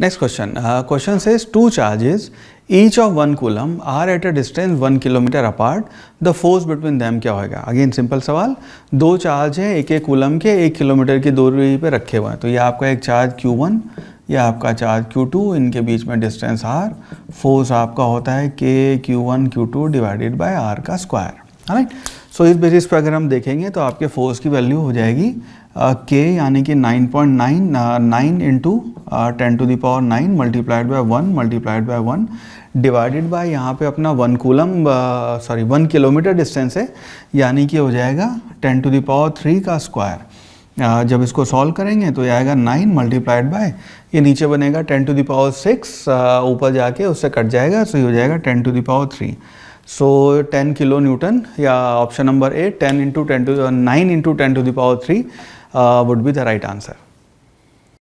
Next question question says two charges each of one coulomb are at a distance one kilometre apart the force between them क्या होगा again simple सवाल दो charge है एक एक coulomb के एक किलोमीटर की दूरी पर रखे हुए हैं तो ये आपका एक चार्ज Q1 वन या आपका चार्ज Q2 इनके बीच में डिस्टेंस आर फोर्स आपका होता है K Q one Q two divided by R का स्क्वायर राइट right? सो इस बेसिस पर अगर हम देखेंगे तो आपके फोर्स की वैल्यू हो जाएगी के uh, यानी कि 9.9 point nine nine into ten to the power nine multiplied by one multiplied by one divided by यहाँ पे अपना one coulomb sorry one kilometre distance है यानी कि हो जाएगा टेन टू दावर थ्री का स्क्वायर uh, जब इसको सॉल्व करेंगे तो ये आएगा नाइन मल्टीप्लाइड बाय ये नीचे बनेगा टेन टू दावर सिक्स ऊपर जाके उससे कट जाएगा सो तो ये हो जाएगा ten to the power three So 10 kilonewton, yeah, option number A, 10 into 10 to the uh, 9 into 10 to the power 3 uh, would be the right answer.